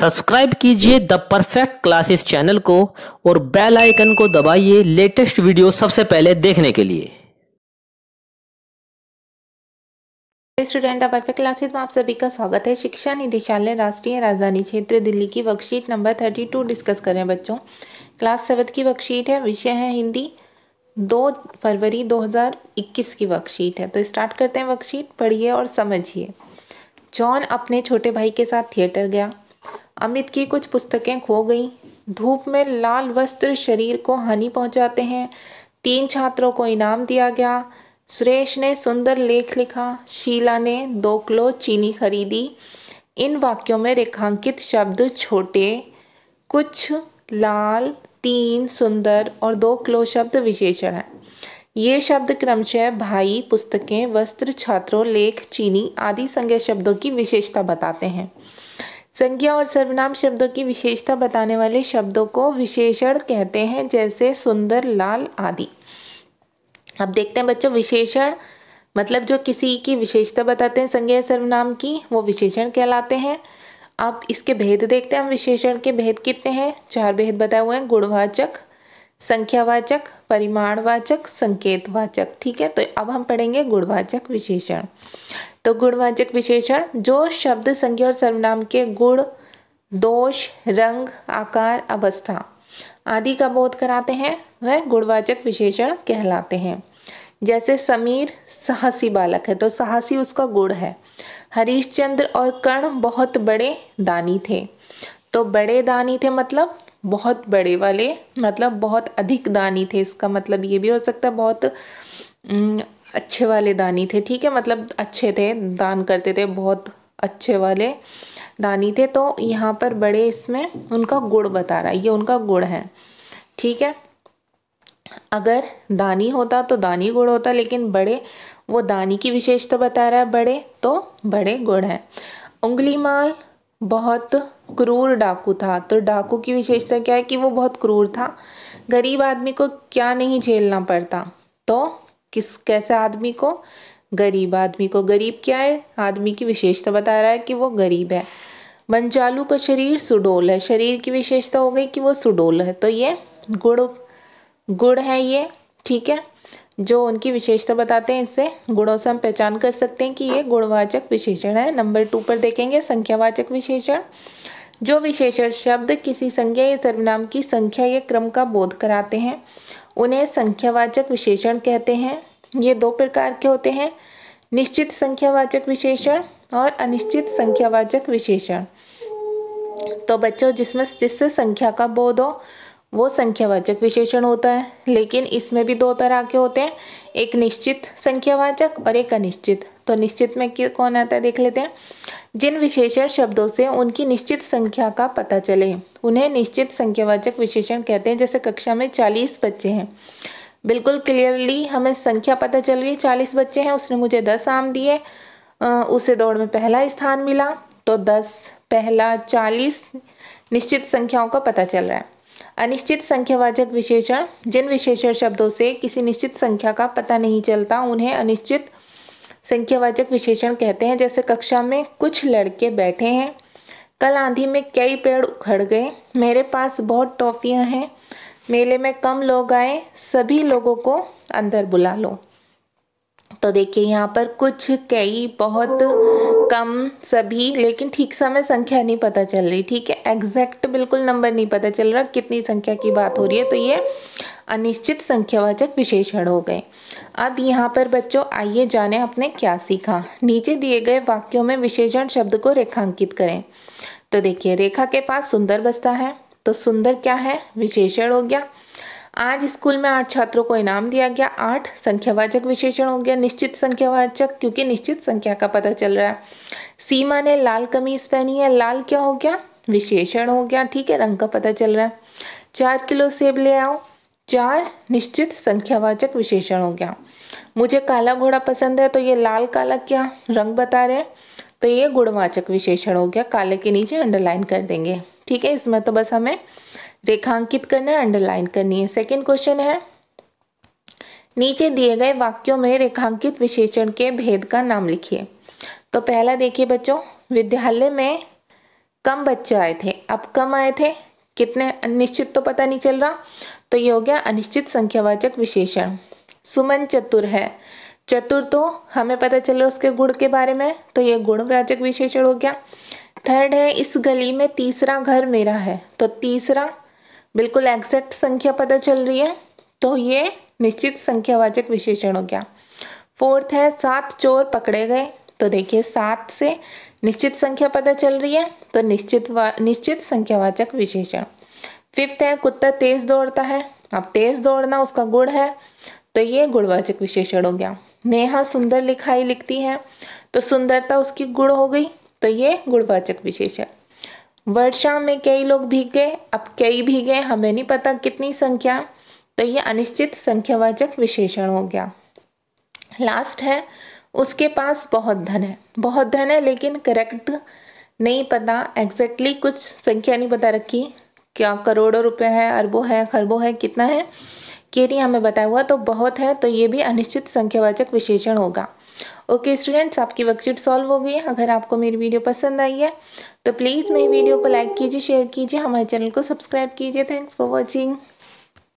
subscribe कीजिए the perfect classes channel को और बेल आइकन को दबाइए लेटेस्ट वीडियो सबसे पहले देखने के लिए स्टूडेंट द परफेक्ट क्लासेस में आप सभी का स्वागत है शिक्षा निदेशालय राष्ट्रीय राजधानी क्षेत्र दिल्ली की worksheet number thirty two discuss कर रहे हैं बच्चों क्लास सेवन की वर्कशीट है विषय है हिंदी दो फरवरी इक्कीस की वर्कशीट है तो स्टार्ट करते हैं वर्कशीट पढ़िए और समझिए जॉन अपने छोटे भाई के साथ थिएटर गया अमित की कुछ पुस्तकें खो गईं धूप में लाल वस्त्र शरीर को हानि पहुंचाते हैं तीन छात्रों को इनाम दिया गया सुरेश ने सुंदर लेख लिखा शीला ने दो किलो चीनी खरीदी इन वाक्यों में रेखांकित शब्द छोटे कुछ लाल तीन सुंदर और दो क्लो शब्द विशेषण हैं ये शब्द क्रमशः भाई पुस्तकें वस्त्र छात्रों लेख चीनी आदि संज्ञा शब्दों की विशेषता बताते हैं संज्ञा और सर्वनाम शब्दों की विशेषता बताने वाले शब्दों को विशेषण कहते हैं जैसे सुंदर लाल आदि अब देखते हैं बच्चों विशेषण मतलब जो किसी की विशेषता बताते हैं संज्ञा सर्वनाम की वो विशेषण कहलाते हैं अब इसके भेद देखते हैं हम विशेषण के भेद कितने हैं चार भेद बताए हुए हैं गुणवाचक संख्यावाचक परिमाणवाचक संकेतवाचक ठीक है तो अब हम पढ़ेंगे गुणवाचक विशेषण तो गुणवाचक विशेषण जो शब्द संज्ञा और सर्वनाम के गुण दोष रंग आकार अवस्था आदि का बोध कराते हैं वह गुणवाचक विशेषण कहलाते हैं जैसे समीर साहसी बालक है तो साहसी उसका गुण है हरीशचंद्र और कर्ण बहुत बड़े दानी थे तो बड़े दानी थे मतलब बहुत बड़े वाले मतलब बहुत अधिक दानी थे इसका मतलब ये भी हो सकता है बहुत अच्छे वाले दानी थे ठीक है मतलब अच्छे थे दान करते थे बहुत अच्छे वाले दानी थे तो यहाँ पर बड़े इसमें उनका गुड़ बता रहा है ये उनका गुड़ है ठीक है अगर दानी होता तो दानी गुड़ होता लेकिन बड़े वो दानी की विशेषता बता रहा है बड़े तो बड़े गुड़ हैं उंगली माल बहुत क्रूर डाकू था तो डाकू की विशेषता क्या है कि वो बहुत क्रूर था गरीब आदमी को क्या नहीं झेलना पड़ता तो किस कैसे आदमी को गरीब आदमी को गरीब क्या है आदमी की विशेषता बता रहा है कि वो गरीब है मंजालू का शरीर सुडोल है शरीर की विशेषता हो गई कि वो सुडोल है तो ये गुड़ गुड़ है ये ठीक है जो उनकी विशेषता बताते हैं इससे गुणों से हम पहचान कर सकते हैं कि ये गुणवाचक विशेषण है नंबर टू पर देखेंगे संख्यावाचक विशेषण जो विशेषण शब्द किसी संज्ञा या सर्वनाम की संख्या या क्रम का बोध कराते हैं उन्हें संख्यावाचक विशेषण कहते हैं ये दो प्रकार के होते हैं निश्चित संख्यावाचक विशेषण और अनिश्चित संख्यावाचक विशेषण तो बच्चों जिसमें जिससे संख्या का बोध हो वो संख्यावाचक विशेषण होता है लेकिन इसमें भी दो तरह के होते हैं एक निश्चित संख्यावाचक और एक अनिश्चित तो निश्चित में कौन आता है देख लेते हैं जिन विशेषण शब्दों से उनकी निश्चित संख्या का पता चले उन्हें निश्चित संख्यावाचक विशेषण कहते हैं जैसे कक्षा में चालीस बच्चे हैं बिल्कुल क्लियरली हमें संख्या पता चल रही है चालीस बच्चे हैं उसने मुझे दस आम दिए उसे दौड़ में पहला स्थान मिला तो दस पहला चालीस निश्चित संख्याओं का पता चल रहा है अनिश्चित संख्यावाचक विशेषण जिन विशेषण शब्दों से किसी निश्चित संख्या का पता नहीं चलता उन्हें अनिश्चित संख्यावाचक विशेषण कहते हैं जैसे कक्षा में कुछ लड़के बैठे हैं कल आंधी में कई पेड़ उखड़ गए मेरे पास बहुत टॉफियां हैं मेले में कम लोग आए सभी लोगों को अंदर बुला लो तो देखिए यहाँ पर कुछ कई बहुत कम सभी लेकिन ठीक समय संख्या नहीं पता चल रही ठीक है एग्जैक्ट बिल्कुल नंबर नहीं पता चल रहा कितनी संख्या की बात हो रही है तो ये अनिश्चित संख्यावाचक विशेषण हो गए अब यहाँ पर बच्चों आइए जाने आपने क्या सीखा नीचे दिए गए वाक्यों में विशेषण शब्द को रेखांकित करें तो देखिए रेखा के पास सुंदर बस्ता है तो सुंदर क्या है विशेषण हो गया आज स्कूल में आठ छात्रों को इनाम दिया गया आठ संख्यावाचक विशेषण हो गया निश्चित संख्यावाचक क्योंकि निश्चित संख्या का पता चल रहा है सीमा ने लाल कमीज पहनी है लाल क्या हो गया विशेषण हो गया ठीक है रंग का पता चल रहा है चार किलो सेब ले आओ चार निश्चित संख्यावाचक विशेषण हो गया मुझे काला घोड़ा पसंद है तो ये लाल काला क्या रंग बता रहे हैं तो ये गुणवाचक विशेषण हो गया काले के नीचे अंडरलाइन कर देंगे ठीक है इसमें तो बस हमें रेखांकित करना है अंडरलाइन करनी है सेकेंड क्वेश्चन है नीचे दिए गए वाक्यों में रेखांकित विशेषण के भेद का नाम लिखिए तो पहला देखिए बच्चों विद्यालय में कम बच्चे आए थे अब कम आए थे कितने अनिश्चित तो पता नहीं चल रहा तो ये हो गया अनिश्चित संख्यावाचक विशेषण सुमन चतुर है चतुर तो हमें पता है उसके गुण के बारे में तो ये व्याचक विशेषण हो गया थर्ड है इस गली में तीसरा घर मेरा है तो तीसरा बिल्कुल एग्जैक्ट संख्या पता चल रही है तो ये निश्चित संख्यावाचक विशेषण हो गया फोर्थ है सात चोर पकड़े गए तो देखिए सात से निश्चित संख्या पता चल रही है तो निश्चित निश्चित संख्यावाचक विशेषण फिफ्थ है कुत्ता तेज दौड़ता है अब तेज दौड़ना उसका गुण है तो ये गुणवाचक विशेषण हो गया नेहा सुंदर लिखाई लिखती है तो सुंदरता उसकी गुण हो गई तो ये गुणवाचक विशेषण वर्षा में कई लोग भीग गए अब कई भीगे हमें नहीं पता कितनी संख्या तो ये अनिश्चित संख्यावाचक विशेषण हो गया लास्ट है उसके पास बहुत धन है बहुत धन है लेकिन करेक्ट नहीं पता एग्जैक्टली exactly कुछ संख्या नहीं पता रखी क्या करोड़ों रुपए है अरबों है खरबों है कितना है केरी हमें बताया हुआ तो बहुत है तो ये भी अनिश्चित संख्यावाचक विशेषण होगा ओके स्टूडेंट्स आपकी वर्कशीट सॉल्व हो गई है अगर आपको मेरी वीडियो पसंद आई है तो प्लीज़ मेरी वीडियो को लाइक कीजिए शेयर कीजिए हमारे चैनल को सब्सक्राइब कीजिए थैंक्स फॉर वॉचिंग